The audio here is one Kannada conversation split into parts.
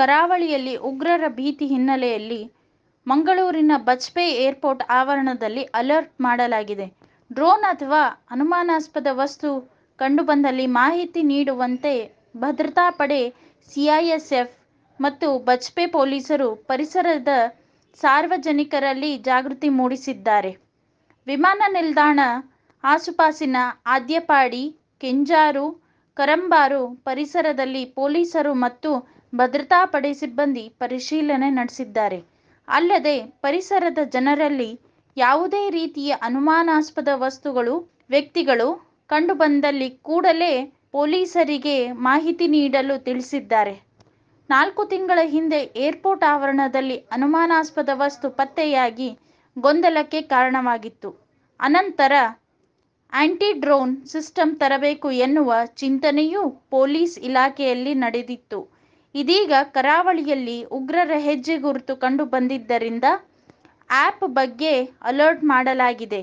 ಕರಾವಳಿಯಲ್ಲಿ ಉಗ್ರರ ಭೀತಿ ಹಿನ್ನೆಲೆಯಲ್ಲಿ ಮಂಗಳೂರಿನ ಬಜ್ಪೆ ಏರ್ಪೋರ್ಟ್ ಆವರಣದಲ್ಲಿ ಅಲರ್ಟ್ ಮಾಡಲಾಗಿದೆ ಡ್ರೋನ್ ಅಥವಾ ಅನುಮಾನಾಸ್ಪದ ವಸ್ತು ಕಂಡುಬಂದಲ್ಲಿ ಮಾಹಿತಿ ನೀಡುವಂತೆ ಭದ್ರತಾ ಪಡೆ ಸಿಐಎಸ್ಎಫ್ ಮತ್ತು ಬಜ್ಪೆ ಪೊಲೀಸರು ಪರಿಸರದ ಸಾರ್ವಜನಿಕರಲ್ಲಿ ಜಾಗೃತಿ ಮೂಡಿಸಿದ್ದಾರೆ ವಿಮಾನ ನಿಲ್ದಾಣ ಆಸುಪಾಸಿನ ಆದ್ಯಪಾಡಿ ಕೆಂಜಾರು ಕರಂಬಾರು ಪರಿಸರದಲ್ಲಿ ಪೊಲೀಸರು ಮತ್ತು ಭದ್ರತಾ ಪಡೆ ಸಿಬ್ಬಂದಿ ಪರಿಶೀಲನೆ ನಡೆಸಿದ್ದಾರೆ ಅಲ್ಲದೆ ಪರಿಸರದ ಜನರಲ್ಲಿ ಯಾವುದೇ ರೀತಿಯ ಅನುಮಾನಾಸ್ಪದ ವಸ್ತುಗಳು ವ್ಯಕ್ತಿಗಳು ಕಂಡುಬಂದಲ್ಲಿ ಕೂಡಲೇ ಪೊಲೀಸರಿಗೆ ಮಾಹಿತಿ ನೀಡಲು ತಿಳಿಸಿದ್ದಾರೆ ನಾಲ್ಕು ತಿಂಗಳ ಹಿಂದೆ ಏರ್ಪೋರ್ಟ್ ಆವರಣದಲ್ಲಿ ಅನುಮಾನಾಸ್ಪದ ವಸ್ತು ಪತ್ತೆಯಾಗಿ ಗೊಂದಲಕ್ಕೆ ಕಾರಣವಾಗಿತ್ತು ಅನಂತರ ಆಂಟಿ ಡ್ರೋನ್ ಸಿಸ್ಟಮ್ ತರಬೇಕು ಎನ್ನುವ ಚಿಂತನೆಯೂ ಪೊಲೀಸ್ ಇಲಾಖೆಯಲ್ಲಿ ನಡೆದಿತ್ತು ಇದೀಗ ಕರಾವಳಿಯಲ್ಲಿ ಉಗ್ರರ ಹೆಜ್ಜೆ ಗುರುತು ಕಂಡು ಬಂದಿದ್ದರಿಂದ ಆ್ಯಪ್ ಬಗ್ಗೆ ಅಲರ್ಟ್ ಮಾಡಲಾಗಿದೆ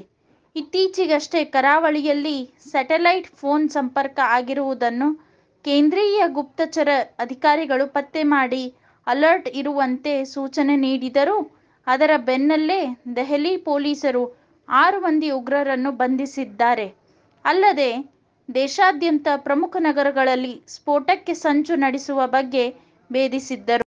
ಇತ್ತೀಚೆಗಷ್ಟೇ ಕರಾವಳಿಯಲ್ಲಿ ಸ್ಯಾಟಲೈಟ್ ಫೋನ್ ಸಂಪರ್ಕ ಆಗಿರುವುದನ್ನು ಕೇಂದ್ರೀಯ ಗುಪ್ತಚರ ಅಧಿಕಾರಿಗಳು ಪತ್ತೆ ಮಾಡಿ ಅಲರ್ಟ್ ಇರುವಂತೆ ಸೂಚನೆ ನೀಡಿದರು ಅದರ ಬೆನ್ನಲ್ಲೇ ದೆಹಲಿ ಪೊಲೀಸರು ಆರು ಮಂದಿ ಉಗ್ರರನ್ನು ಬಂಧಿಸಿದ್ದಾರೆ ಅಲ್ಲದೆ ದೇಶಾದ್ಯಂತ ಪ್ರಮುಖ ನಗರಗಳಲ್ಲಿ ಸ್ಫೋಟಕ್ಕೆ ಸಂಚು ನಡೆಸುವ ಬಗ್ಗೆ ಭೇದಿಸಿದ್ದರು